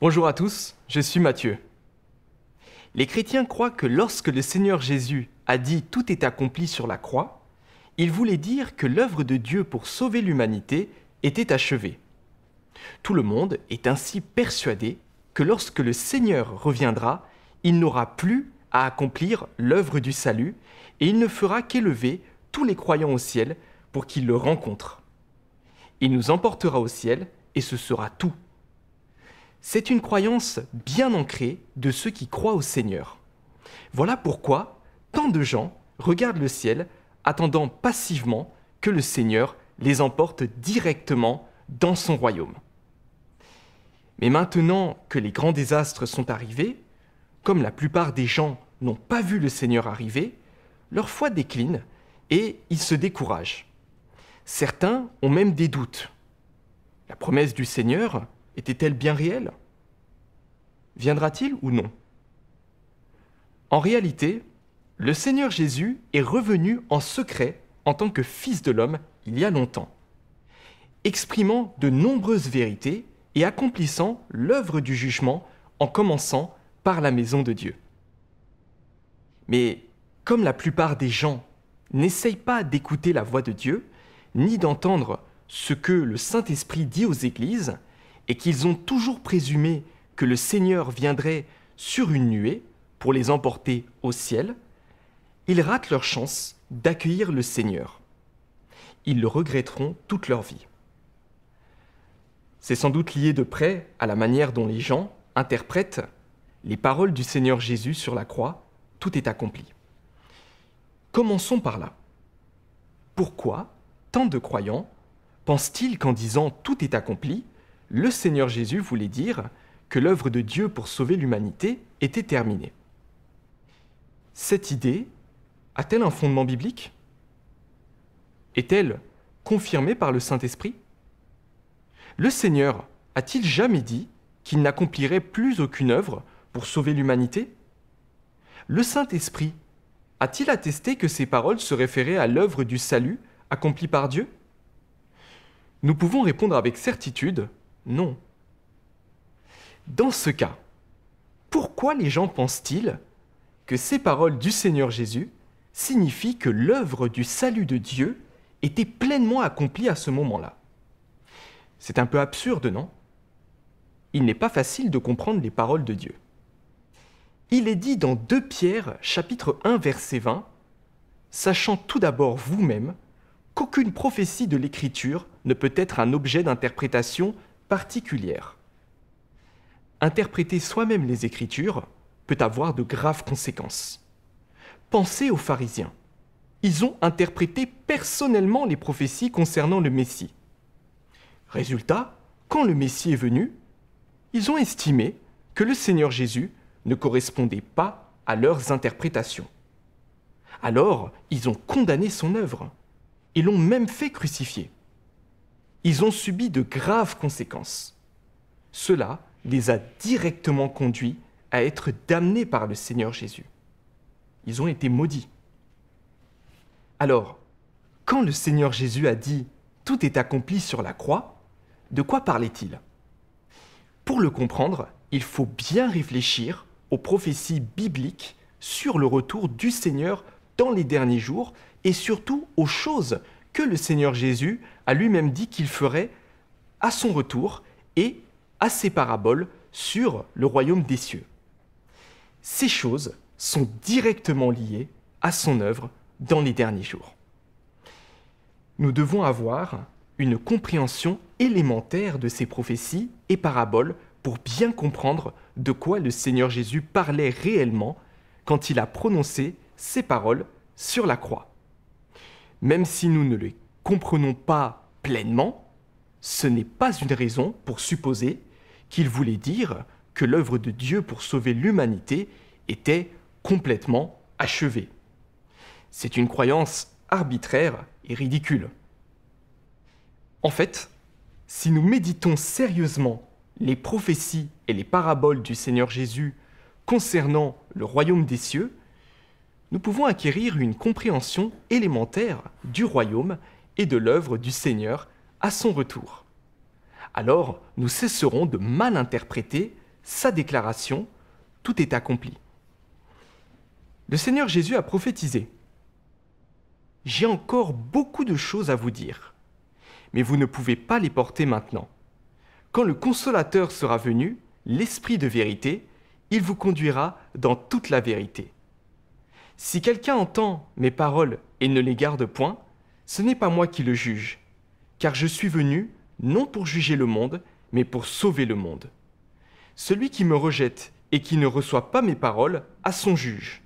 Bonjour à tous, je suis Matthieu. Les chrétiens croient que lorsque le Seigneur Jésus a dit Tout est accompli sur la croix, il voulait dire que l'œuvre de Dieu pour sauver l'humanité était achevée. Tout le monde est ainsi persuadé que lorsque le Seigneur reviendra, il n'aura plus à accomplir l'œuvre du salut, et il ne fera qu'élever tous les croyants au ciel pour qu'ils le rencontrent. Il nous emportera au ciel, et ce sera tout. C'est une croyance bien ancrée de ceux qui croient au Seigneur. Voilà pourquoi tant de gens regardent le ciel, attendant passivement que le Seigneur les emporte directement dans son royaume. Mais maintenant que les grands désastres sont arrivés, comme la plupart des gens n'ont pas vu le Seigneur arriver, leur foi décline et ils se découragent. Certains ont même des doutes. La promesse du Seigneur était-elle bien réelle Viendra-t-il ou non En réalité, le Seigneur Jésus est revenu en secret en tant que Fils de l'homme il y a longtemps, exprimant de nombreuses vérités et accomplissant l'œuvre du jugement en commençant par la maison de Dieu. Mais comme la plupart des gens n'essayent pas d'écouter la voix de Dieu, ni d'entendre ce que le Saint-Esprit dit aux églises, et qu'ils ont toujours présumé que le Seigneur viendrait sur une nuée pour les emporter au ciel, ils ratent leur chance d'accueillir le Seigneur. Ils le regretteront toute leur vie. C'est sans doute lié de près à la manière dont les gens interprètent les paroles du Seigneur Jésus sur la croix, tout est accompli. Commençons par là. Pourquoi tant de croyants pensent-ils qu'en disant tout est accompli, le Seigneur Jésus voulait dire que l'œuvre de Dieu pour sauver l'humanité était terminée Cette idée a-t-elle un fondement biblique Est-elle confirmée par le Saint-Esprit Le Seigneur a-t-il jamais dit qu'il n'accomplirait plus aucune œuvre pour sauver l'humanité Le Saint-Esprit a-t-il attesté que ces paroles se référaient à l'œuvre du salut accomplie par Dieu Nous pouvons répondre avec certitude non. Dans ce cas, pourquoi les gens pensent-ils que ces paroles du Seigneur Jésus signifient que l'œuvre du salut de Dieu était pleinement accomplie à ce moment-là C'est un peu absurde, non Il n'est pas facile de comprendre les paroles de Dieu. Il est dit dans 2 Pierre chapitre 1 verset 20, Sachant tout d'abord vous-même qu'aucune prophétie de l'Écriture ne peut être un objet d'interprétation particulière. Interpréter soi-même les Écritures peut avoir de graves conséquences. Pensez aux pharisiens. Ils ont interprété personnellement les prophéties concernant le Messie. Résultat, quand le Messie est venu, ils ont estimé que le Seigneur Jésus ne correspondait pas à leurs interprétations. Alors, ils ont condamné son œuvre et l'ont même fait crucifier. Ils ont subi de graves conséquences. Cela les a directement conduits à être damnés par le Seigneur Jésus. Ils ont été maudits. Alors, quand le Seigneur Jésus a dit ⁇ Tout est accompli sur la croix ⁇ de quoi parlait-il Pour le comprendre, il faut bien réfléchir aux prophéties bibliques sur le retour du Seigneur dans les derniers jours et surtout aux choses que le Seigneur Jésus a lui-même dit qu'il ferait à son retour et à ses paraboles sur le royaume des cieux. Ces choses sont directement liées à son œuvre dans les derniers jours. Nous devons avoir une compréhension élémentaire de ces prophéties et paraboles pour bien comprendre de quoi le Seigneur Jésus parlait réellement quand il a prononcé Ses paroles sur la croix. Même si nous ne les comprenons pas pleinement, ce n'est pas une raison pour supposer qu'il voulait dire que l'œuvre de Dieu pour sauver l'humanité était complètement achevée. C'est une croyance arbitraire et ridicule. En fait, si nous méditons sérieusement les prophéties et les paraboles du Seigneur Jésus concernant le royaume des cieux, nous pouvons acquérir une compréhension élémentaire du royaume et de l'œuvre du Seigneur à son retour. Alors nous cesserons de mal interpréter sa déclaration ⁇ Tout est accompli ⁇ Le Seigneur Jésus a prophétisé ⁇ J'ai encore beaucoup de choses à vous dire, mais vous ne pouvez pas les porter maintenant. Quand le consolateur sera venu, l'Esprit de vérité, il vous conduira dans toute la vérité. Si quelqu'un entend mes paroles et ne les garde point, ce n'est pas moi qui le juge, car je suis venu non pour juger le monde, mais pour sauver le monde. Celui qui me rejette et qui ne reçoit pas mes paroles a son juge.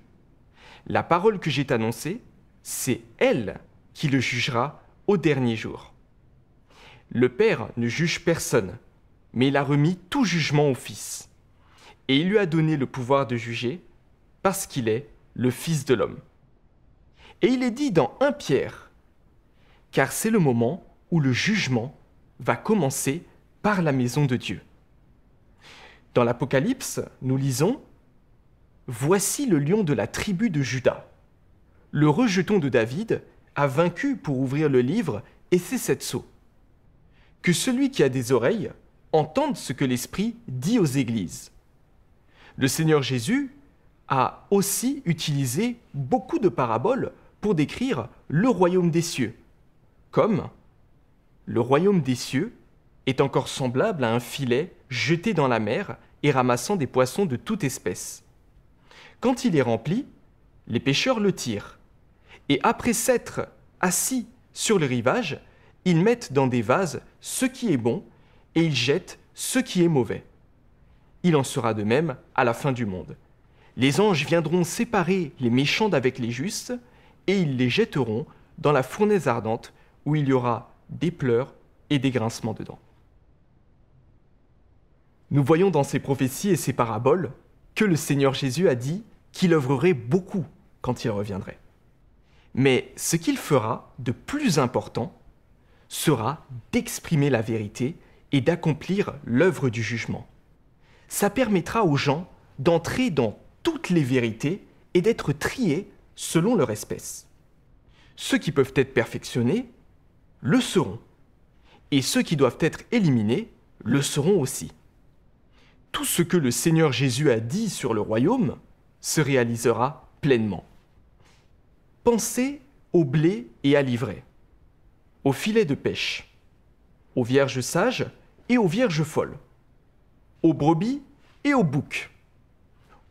La parole que j'ai annoncée, c'est elle qui le jugera au dernier jour. Le Père ne juge personne, mais il a remis tout jugement au Fils. Et il lui a donné le pouvoir de juger parce qu'il est le Fils de l'homme. Et il est dit dans 1 Pierre, car c'est le moment où le jugement va commencer par la maison de Dieu. Dans l'Apocalypse, nous lisons Voici le lion de la tribu de Judas. Le rejeton de David a vaincu pour ouvrir le livre et c'est cette sceaux. Que celui qui a des oreilles entendre ce que l'Esprit dit aux églises. Le Seigneur Jésus a aussi utilisé beaucoup de paraboles pour décrire le royaume des cieux, comme le royaume des cieux est encore semblable à un filet jeté dans la mer et ramassant des poissons de toute espèce. Quand il est rempli, les pêcheurs le tirent, et après s'être assis sur le rivage, ils mettent dans des vases ce qui est bon et il jette ce qui est mauvais. Il en sera de même à la fin du monde. Les anges viendront séparer les méchants d'avec les justes, et ils les jetteront dans la fournaise ardente où il y aura des pleurs et des grincements dedans. Nous voyons dans ces prophéties et ces paraboles que le Seigneur Jésus a dit qu'il œuvrerait beaucoup quand il reviendrait. Mais ce qu'il fera de plus important sera d'exprimer la vérité et d'accomplir l'œuvre du jugement. Ça permettra aux gens d'entrer dans toutes les vérités et d'être triés selon leur espèce. Ceux qui peuvent être perfectionnés le seront, et ceux qui doivent être éliminés le seront aussi. Tout ce que le Seigneur Jésus a dit sur le royaume se réalisera pleinement. Pensez au blé et à l'ivraie, au filet de pêche, aux vierges sages et aux vierges folles, aux brebis et aux boucs,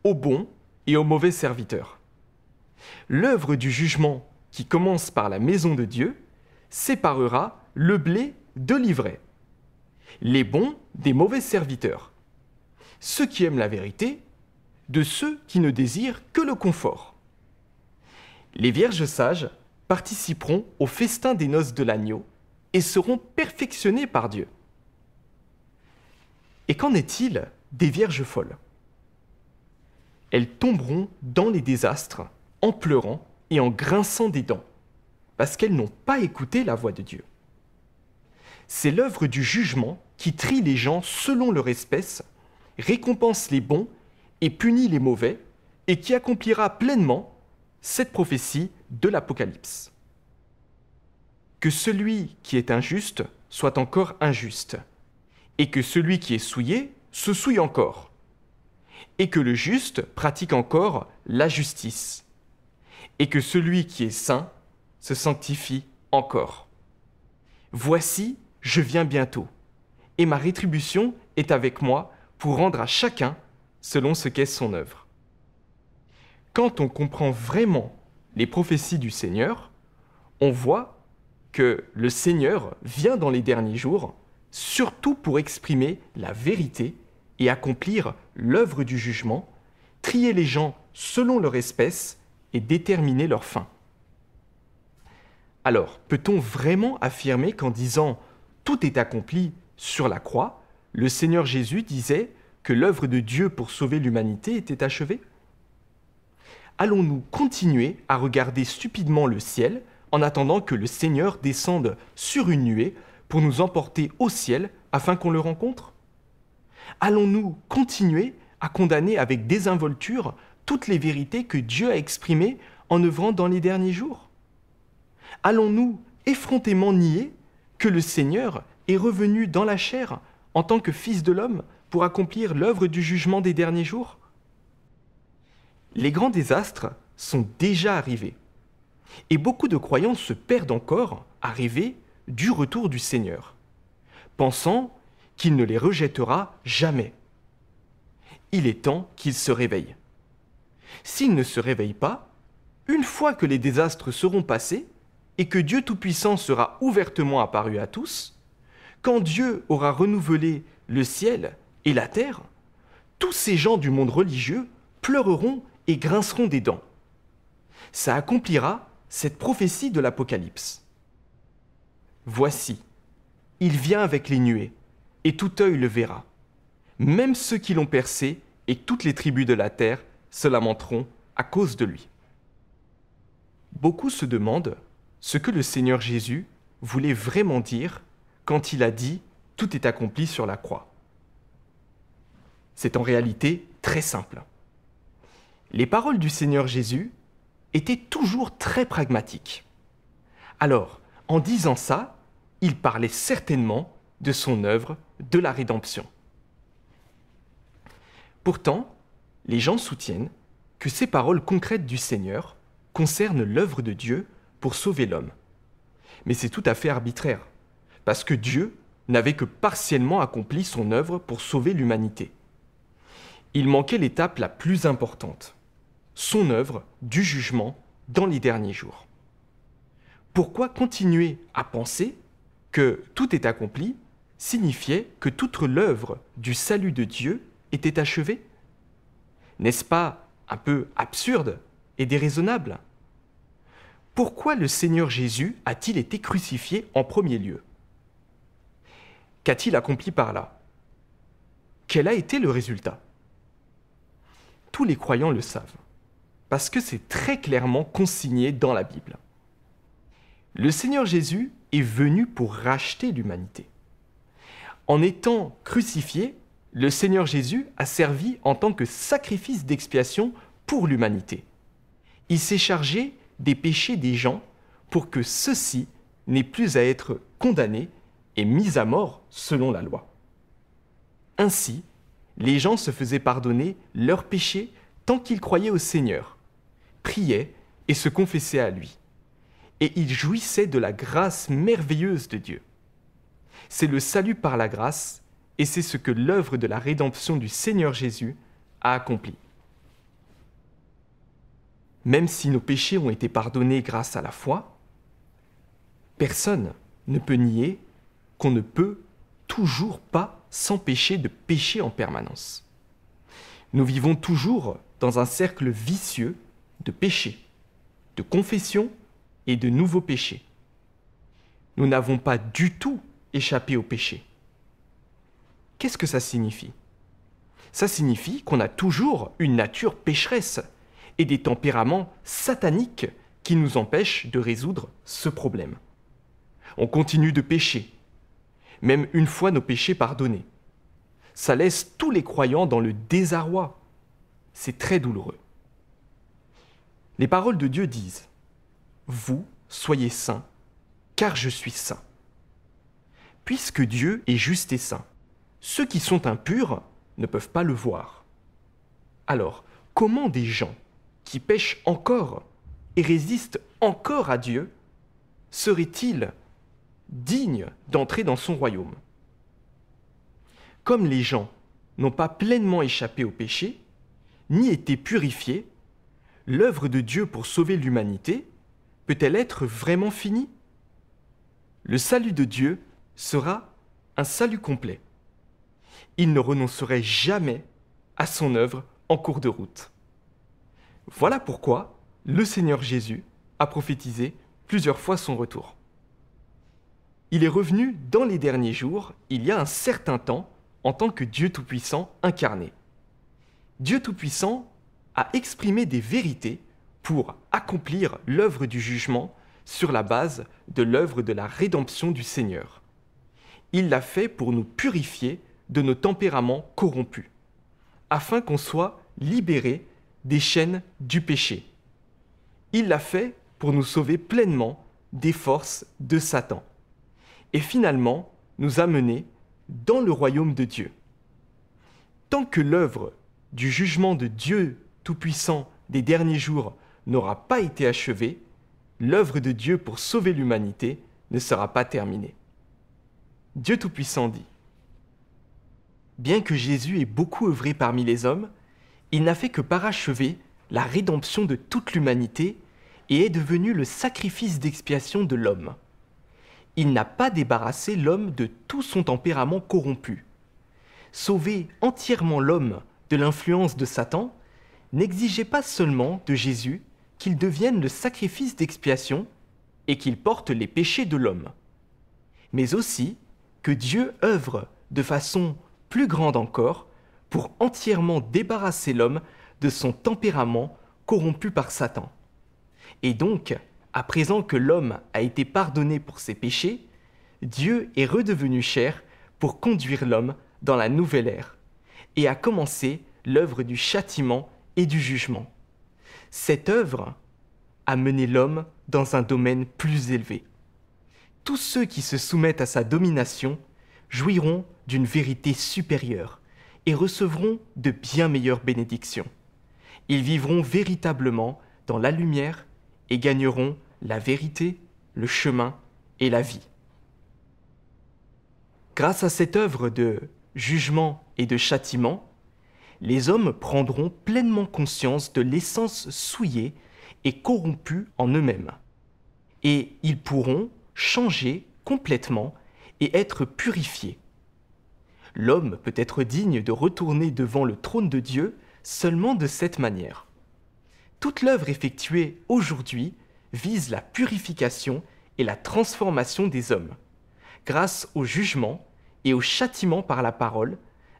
aux bons et aux mauvais serviteurs. L'œuvre du jugement qui commence par la maison de Dieu séparera le blé de l'ivraie, les bons des mauvais serviteurs, ceux qui aiment la vérité de ceux qui ne désirent que le confort. Les vierges sages participeront au festin des noces de l'agneau et seront perfectionnées par Dieu. Et qu'en est-il des vierges folles Elles tomberont dans les désastres en pleurant et en grinçant des dents, parce qu'elles n'ont pas écouté la voix de Dieu. C'est l'œuvre du jugement qui trie les gens selon leur espèce, récompense les bons et punit les mauvais, et qui accomplira pleinement cette prophétie de l'Apocalypse. Que celui qui est injuste soit encore injuste, et que celui qui est souillé se souille encore, et que le juste pratique encore la justice, et que celui qui est saint se sanctifie encore. Voici, je viens bientôt, et ma rétribution est avec moi pour rendre à chacun selon ce qu'est son œuvre. Quand on comprend vraiment les prophéties du Seigneur, on voit que le Seigneur vient dans les derniers jours surtout pour exprimer la vérité et accomplir l'œuvre du jugement, trier les gens selon leur espèce et déterminer leur fin. Alors, peut-on vraiment affirmer qu'en disant Tout est accompli sur la croix, le Seigneur Jésus disait que l'œuvre de Dieu pour sauver l'humanité était achevée Allons-nous continuer à regarder stupidement le ciel en attendant que le Seigneur descende sur une nuée pour nous emporter au ciel afin qu'on le rencontre Allons-nous continuer à condamner avec désinvolture toutes les vérités que Dieu a exprimées en œuvrant dans les derniers jours Allons-nous effrontément nier que le Seigneur est revenu dans la chair en tant que Fils de l'homme pour accomplir l'œuvre du jugement des derniers jours Les grands désastres sont déjà arrivés. Et beaucoup de croyants se perdent encore à rêver du retour du Seigneur, pensant qu'il ne les rejettera jamais. Il est temps qu'ils se réveillent. S'ils ne se réveillent pas, une fois que les désastres seront passés et que Dieu Tout-Puissant sera ouvertement apparu à tous, quand Dieu aura renouvelé le ciel et la terre, tous ces gens du monde religieux pleureront et grinceront des dents. Ça accomplira cette prophétie de l'Apocalypse. Voici, il vient avec les nuées, et tout œil le verra. Même ceux qui l'ont percé et toutes les tribus de la terre se lamenteront à cause de lui. Beaucoup se demandent ce que le Seigneur Jésus voulait vraiment dire quand il a dit Tout est accompli sur la croix. C'est en réalité très simple. Les paroles du Seigneur Jésus étaient toujours très pragmatiques. Alors, en disant ça, il parlait certainement de son œuvre de la rédemption. Pourtant, les gens soutiennent que ces paroles concrètes du Seigneur concernent l'œuvre de Dieu pour sauver l'homme. Mais c'est tout à fait arbitraire, parce que Dieu n'avait que partiellement accompli son œuvre pour sauver l'humanité. Il manquait l'étape la plus importante, son œuvre du jugement dans les derniers jours pourquoi continuer à penser que tout est accompli signifiait que toute l'œuvre du salut de Dieu était achevée N'est-ce pas un peu absurde et déraisonnable Pourquoi le Seigneur Jésus a-t-il été crucifié en premier lieu Qu'a-t-il accompli par là Quel a été le résultat Tous les croyants le savent, parce que c'est très clairement consigné dans la Bible. Le Seigneur Jésus est venu pour racheter l'humanité. En étant crucifié, le Seigneur Jésus a servi en tant que sacrifice d'expiation pour l'humanité. Il s'est chargé des péchés des gens pour que ceux-ci n'aient plus à être condamnés et mis à mort selon la loi. Ainsi, les gens se faisaient pardonner leurs péchés tant qu'ils croyaient au Seigneur, priaient et se confessaient à lui et ils jouissaient de la grâce merveilleuse de Dieu. C'est le salut par la grâce, et c'est ce que l'œuvre de la rédemption du Seigneur Jésus a accompli. Même si nos péchés ont été pardonnés grâce à la foi, personne ne peut nier qu'on ne peut toujours pas s'empêcher de pécher en permanence. Nous vivons toujours dans un cercle vicieux de péchés, de confession et de nouveaux péchés. Nous n'avons pas du tout échappé au péché. Qu'est-ce que ça signifie Ça signifie qu'on a toujours une nature pécheresse et des tempéraments sataniques qui nous empêchent de résoudre ce problème. On continue de pécher, même une fois nos péchés pardonnés. Ça laisse tous les croyants dans le désarroi. C'est très douloureux. Les paroles de Dieu disent vous soyez saints, car je suis saint. Puisque Dieu est juste et saint, ceux qui sont impurs ne peuvent pas le voir. Alors, comment des gens qui pêchent encore et résistent encore à Dieu seraient-ils dignes d'entrer dans son royaume Comme les gens n'ont pas pleinement échappé au péché, ni été purifiés, l'œuvre de Dieu pour sauver l'humanité peut-elle être vraiment finie Le salut de Dieu sera un salut complet. Il ne renoncerait jamais à son œuvre en cours de route. Voilà pourquoi le Seigneur Jésus a prophétisé plusieurs fois son retour. Il est revenu dans les derniers jours, il y a un certain temps, en tant que Dieu Tout-Puissant incarné. Dieu Tout-Puissant a exprimé des vérités pour accomplir l'œuvre du jugement sur la base de l'œuvre de la rédemption du Seigneur. Il l'a fait pour nous purifier de nos tempéraments corrompus, afin qu'on soit libérés des chaînes du péché. Il l'a fait pour nous sauver pleinement des forces de Satan, et finalement nous amener dans le royaume de Dieu. Tant que l'œuvre du jugement de Dieu Tout-Puissant des derniers jours n'aura pas été achevée, l'œuvre de Dieu pour sauver l'humanité ne sera pas terminée. Dieu Tout-Puissant dit, Bien que Jésus ait beaucoup œuvré parmi les hommes, il n'a fait que parachever la rédemption de toute l'humanité et est devenu le sacrifice d'expiation de l'homme. Il n'a pas débarrassé l'homme de tout son tempérament corrompu. Sauver entièrement l'homme de l'influence de Satan n'exigeait pas seulement de Jésus qu'il devienne le sacrifice d'expiation et qu'il porte les péchés de l'homme. Mais aussi que Dieu œuvre de façon plus grande encore pour entièrement débarrasser l'homme de son tempérament corrompu par Satan. Et donc, à présent que l'homme a été pardonné pour ses péchés, Dieu est redevenu cher pour conduire l'homme dans la nouvelle ère, et a commencé l'œuvre du châtiment et du jugement. Cette œuvre a mené l'homme dans un domaine plus élevé. Tous ceux qui se soumettent à sa domination jouiront d'une vérité supérieure et recevront de bien meilleures bénédictions. Ils vivront véritablement dans la lumière et gagneront la vérité, le chemin et la vie. Grâce à cette œuvre de jugement et de châtiment, les hommes prendront pleinement conscience de l'essence souillée et corrompue en eux-mêmes. Et ils pourront changer complètement et être purifiés. L'homme peut être digne de retourner devant le trône de Dieu seulement de cette manière. Toute l'œuvre effectuée aujourd'hui vise la purification et la transformation des hommes, grâce au jugement et au châtiment par la parole,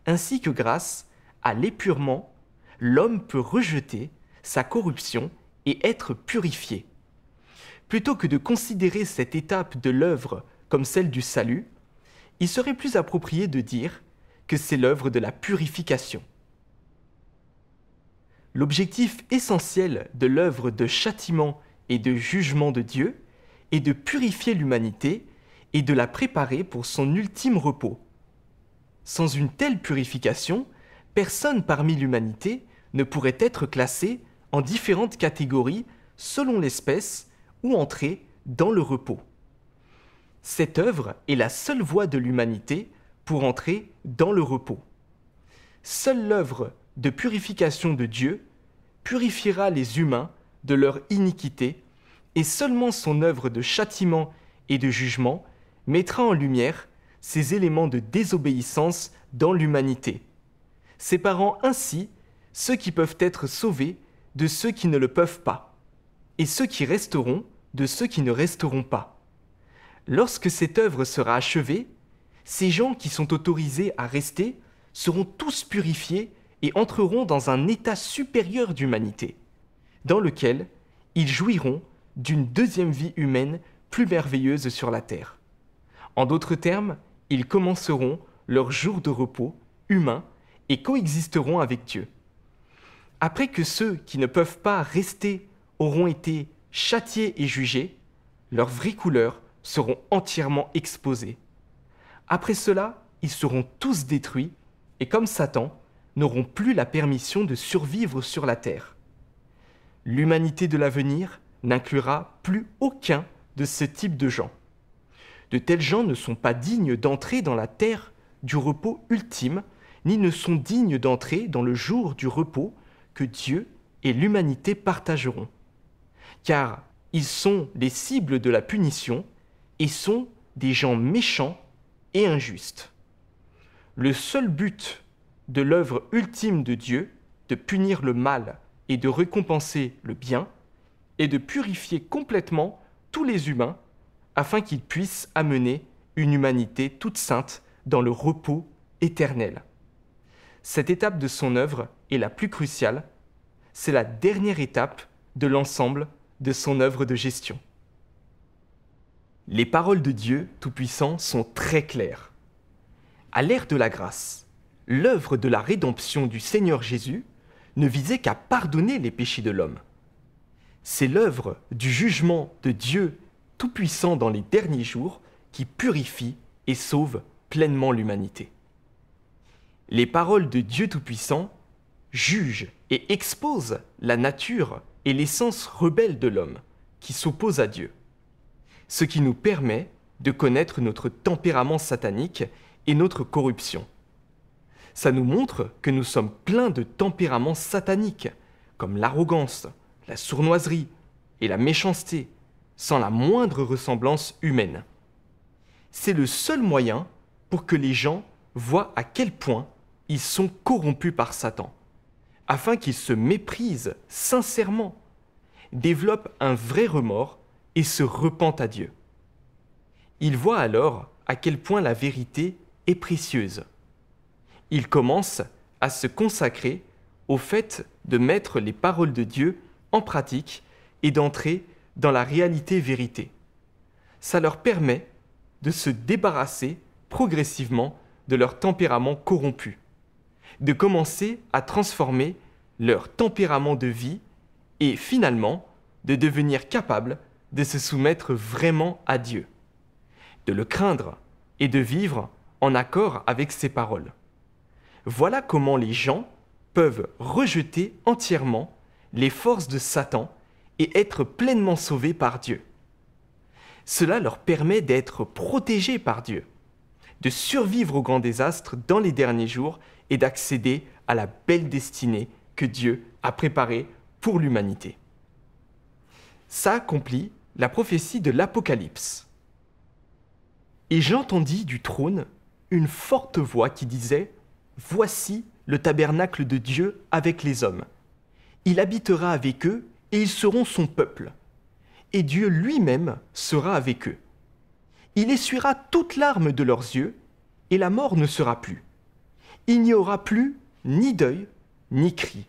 ainsi que grâce à l'épurement, l'homme peut rejeter sa corruption et être purifié. Plutôt que de considérer cette étape de l'œuvre comme celle du salut, il serait plus approprié de dire que c'est l'œuvre de la purification. L'objectif essentiel de l'œuvre de châtiment et de jugement de Dieu est de purifier l'humanité et de la préparer pour son ultime repos. Sans une telle purification, personne parmi l'humanité ne pourrait être classé en différentes catégories selon l'espèce ou entrer dans le repos. Cette œuvre est la seule voie de l'humanité pour entrer dans le repos. Seule l'œuvre de purification de Dieu purifiera les humains de leur iniquité, et seulement son œuvre de châtiment et de jugement mettra en lumière ces éléments de désobéissance dans l'humanité séparant ainsi ceux qui peuvent être sauvés de ceux qui ne le peuvent pas, et ceux qui resteront de ceux qui ne resteront pas. Lorsque cette œuvre sera achevée, ces gens qui sont autorisés à rester seront tous purifiés et entreront dans un état supérieur d'humanité, dans lequel ils jouiront d'une deuxième vie humaine plus merveilleuse sur la terre. En d'autres termes, ils commenceront leur jour de repos humain et coexisteront avec Dieu. Après que ceux qui ne peuvent pas rester auront été châtiés et jugés, leurs vraies couleurs seront entièrement exposées. Après cela, ils seront tous détruits et comme Satan, n'auront plus la permission de survivre sur la Terre. L'humanité de l'avenir n'inclura plus aucun de ce type de gens. De tels gens ne sont pas dignes d'entrer dans la terre du repos ultime ni ne sont dignes d'entrer dans le jour du repos que Dieu et l'humanité partageront. Car ils sont les cibles de la punition et sont des gens méchants et injustes. Le seul but de l'œuvre ultime de Dieu, de punir le mal et de récompenser le bien, est de purifier complètement tous les humains afin qu'ils puissent amener une humanité toute sainte dans le repos éternel. Cette étape de son œuvre est la plus cruciale, c'est la dernière étape de l'ensemble de son œuvre de gestion. Les paroles de Dieu Tout-Puissant sont très claires. À l'ère de la grâce, l'œuvre de la rédemption du Seigneur Jésus ne visait qu'à pardonner les péchés de l'homme. C'est l'œuvre du jugement de Dieu Tout-Puissant dans les derniers jours qui purifie et sauve pleinement l'humanité les paroles de Dieu Tout-Puissant jugent et exposent la nature et l'essence rebelle de l'homme qui s'oppose à Dieu, ce qui nous permet de connaître notre tempérament satanique et notre corruption. Ça nous montre que nous sommes pleins de tempéraments sataniques, comme l'arrogance, la sournoiserie et la méchanceté, sans la moindre ressemblance humaine. C'est le seul moyen pour que les gens voient à quel point ils sont corrompus par Satan, afin qu'ils se méprisent sincèrement, développent un vrai remords et se repentent à Dieu. Ils voient alors à quel point la vérité est précieuse. Ils commencent à se consacrer au fait de mettre les paroles de Dieu en pratique et d'entrer dans la réalité vérité. Ça leur permet de se débarrasser progressivement de leur tempérament corrompu de commencer à transformer leur tempérament de vie et finalement de devenir capables de se soumettre vraiment à Dieu, de le craindre et de vivre en accord avec ses paroles. Voilà comment les gens peuvent rejeter entièrement les forces de Satan et être pleinement sauvés par Dieu. Cela leur permet d'être protégés par Dieu, de survivre au grand désastre dans les derniers jours et d'accéder à la belle destinée que Dieu a préparée pour l'humanité. Ça accomplit la prophétie de l'Apocalypse. Et j'entendis du trône une forte voix qui disait, Voici le tabernacle de Dieu avec les hommes. Il habitera avec eux et ils seront son peuple. Et Dieu lui-même sera avec eux. Il essuiera toute larme de leurs yeux, et la mort ne sera plus il n'y aura plus ni deuil, ni cri,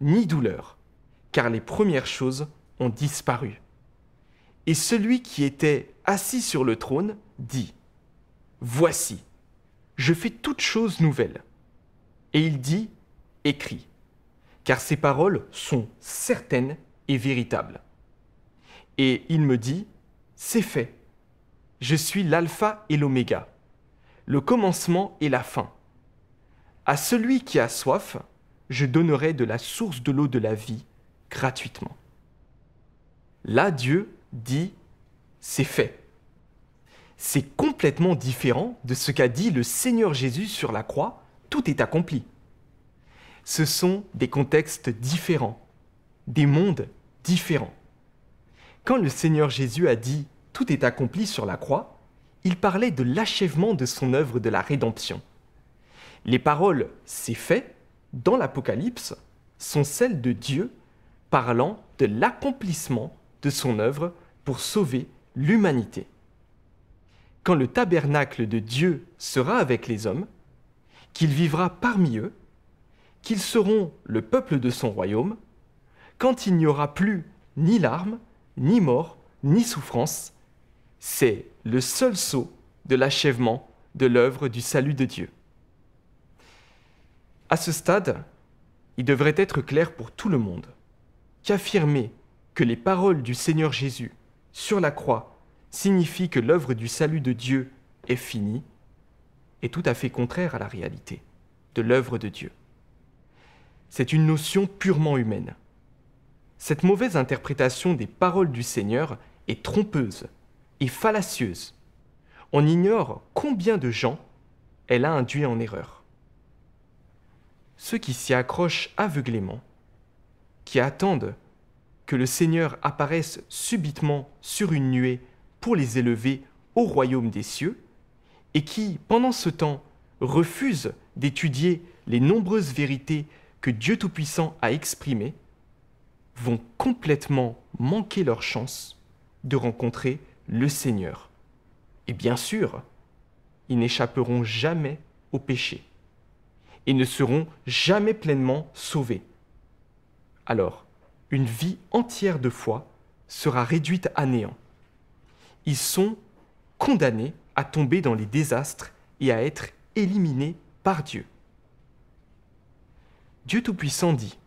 ni douleur, car les premières choses ont disparu. Et celui qui était assis sur le trône dit, Voici, je fais toute chose nouvelle. Et il dit, Écris, car ces paroles sont certaines et véritables. Et il me dit, C'est fait, je suis l'alpha et l'oméga, le commencement et la fin à celui qui a soif, je donnerai de la source de l'eau de la vie gratuitement. Là, Dieu dit, c'est fait. C'est complètement différent de ce qu'a dit le Seigneur Jésus sur la croix, tout est accompli. Ce sont des contextes différents, des mondes différents. Quand le Seigneur Jésus a dit, tout est accompli sur la croix, il parlait de l'achèvement de son œuvre de la rédemption. Les paroles ces faits dans l'Apocalypse sont celles de Dieu parlant de l'accomplissement de son œuvre pour sauver l'humanité. Quand le tabernacle de Dieu sera avec les hommes, qu'il vivra parmi eux, qu'ils seront le peuple de son royaume, quand il n'y aura plus ni larmes, ni mort, ni souffrance, c'est le seul sceau de l'achèvement de l'œuvre du salut de Dieu. À ce stade, il devrait être clair pour tout le monde qu'affirmer que les paroles du Seigneur Jésus sur la croix signifient que l'œuvre du salut de Dieu est finie est tout à fait contraire à la réalité de l'œuvre de Dieu. C'est une notion purement humaine. Cette mauvaise interprétation des paroles du Seigneur est trompeuse et fallacieuse. On ignore combien de gens elle a induit en erreur ceux qui s'y accrochent aveuglément, qui attendent que le Seigneur apparaisse subitement sur une nuée pour les élever au royaume des cieux, et qui, pendant ce temps, refusent d'étudier les nombreuses vérités que Dieu Tout-Puissant a exprimées, vont complètement manquer leur chance de rencontrer le Seigneur. Et bien sûr, ils n'échapperont jamais au péché et ne seront jamais pleinement sauvés. Alors, une vie entière de foi sera réduite à néant. Ils sont condamnés à tomber dans les désastres et à être éliminés par Dieu. Dieu Tout-Puissant dit,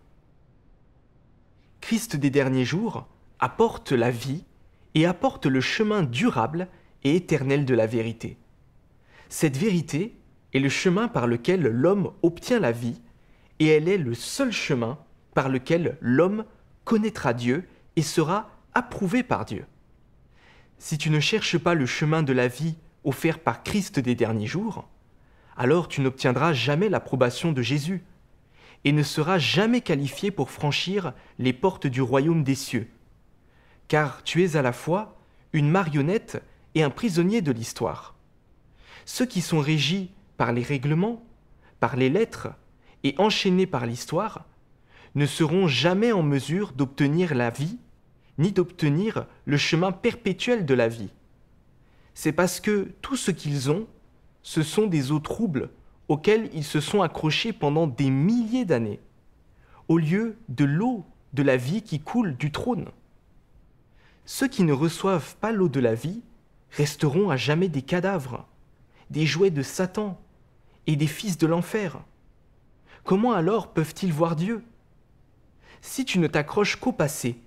Christ des derniers jours apporte la vie et apporte le chemin durable et éternel de la vérité. Cette vérité est le chemin par lequel l'homme obtient la vie, et elle est le seul chemin par lequel l'homme connaîtra Dieu et sera approuvé par Dieu. Si tu ne cherches pas le chemin de la vie offert par Christ des derniers jours, alors tu n'obtiendras jamais l'approbation de Jésus, et ne seras jamais qualifié pour franchir les portes du royaume des cieux, car tu es à la fois une marionnette et un prisonnier de l'histoire. Ceux qui sont régis par les règlements, par les lettres et enchaînés par l'histoire, ne seront jamais en mesure d'obtenir la vie, ni d'obtenir le chemin perpétuel de la vie. C'est parce que tout ce qu'ils ont, ce sont des eaux troubles auxquelles ils se sont accrochés pendant des milliers d'années, au lieu de l'eau de la vie qui coule du trône. Ceux qui ne reçoivent pas l'eau de la vie resteront à jamais des cadavres, des jouets de Satan et des fils de l'enfer. Comment alors peuvent-ils voir Dieu Si tu ne t'accroches qu'au passé,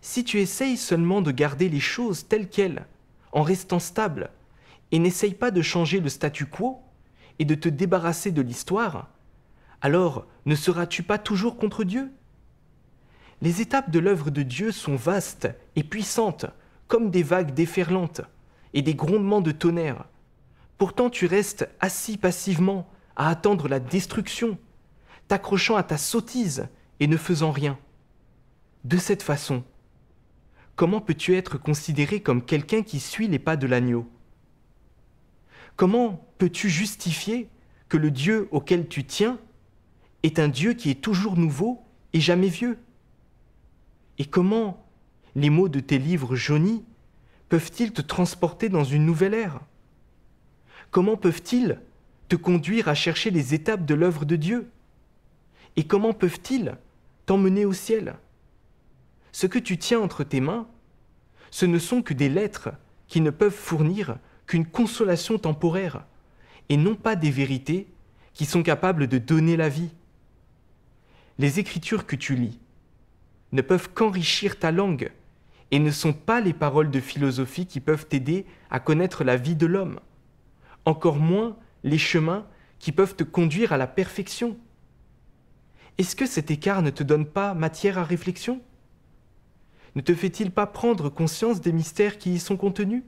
si tu essayes seulement de garder les choses telles quelles, en restant stable, et n'essayes pas de changer le statu quo et de te débarrasser de l'histoire, alors ne seras-tu pas toujours contre Dieu Les étapes de l'œuvre de Dieu sont vastes et puissantes, comme des vagues déferlantes et des grondements de tonnerre. Pourtant tu restes assis passivement à attendre la destruction, t'accrochant à ta sottise et ne faisant rien. De cette façon, comment peux-tu être considéré comme quelqu'un qui suit les pas de l'agneau Comment peux-tu justifier que le Dieu auquel tu tiens est un Dieu qui est toujours nouveau et jamais vieux Et comment les mots de tes livres jaunis peuvent-ils te transporter dans une nouvelle ère Comment peuvent-ils te conduire à chercher les étapes de l'œuvre de Dieu Et comment peuvent-ils t'emmener au ciel Ce que tu tiens entre tes mains, ce ne sont que des lettres qui ne peuvent fournir qu'une consolation temporaire, et non pas des vérités qui sont capables de donner la vie. Les écritures que tu lis ne peuvent qu'enrichir ta langue, et ne sont pas les paroles de philosophie qui peuvent t'aider à connaître la vie de l'homme encore moins les chemins qui peuvent te conduire à la perfection. Est-ce que cet écart ne te donne pas matière à réflexion Ne te fait-il pas prendre conscience des mystères qui y sont contenus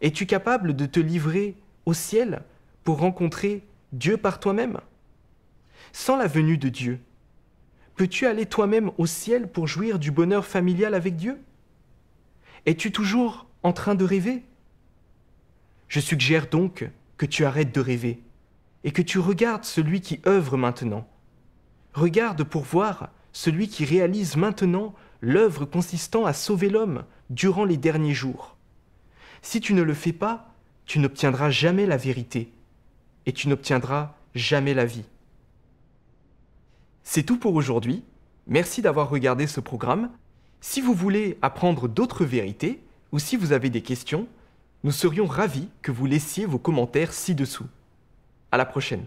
Es-tu capable de te livrer au ciel pour rencontrer Dieu par toi-même Sans la venue de Dieu, peux-tu aller toi-même au ciel pour jouir du bonheur familial avec Dieu Es-tu toujours en train de rêver je suggère donc que tu arrêtes de rêver et que tu regardes celui qui œuvre maintenant. Regarde pour voir celui qui réalise maintenant l'œuvre consistant à sauver l'homme durant les derniers jours. Si tu ne le fais pas, tu n'obtiendras jamais la vérité, et tu n'obtiendras jamais la vie. C'est tout pour aujourd'hui. Merci d'avoir regardé ce programme. Si vous voulez apprendre d'autres vérités, ou si vous avez des questions, nous serions ravis que vous laissiez vos commentaires ci-dessous. À la prochaine.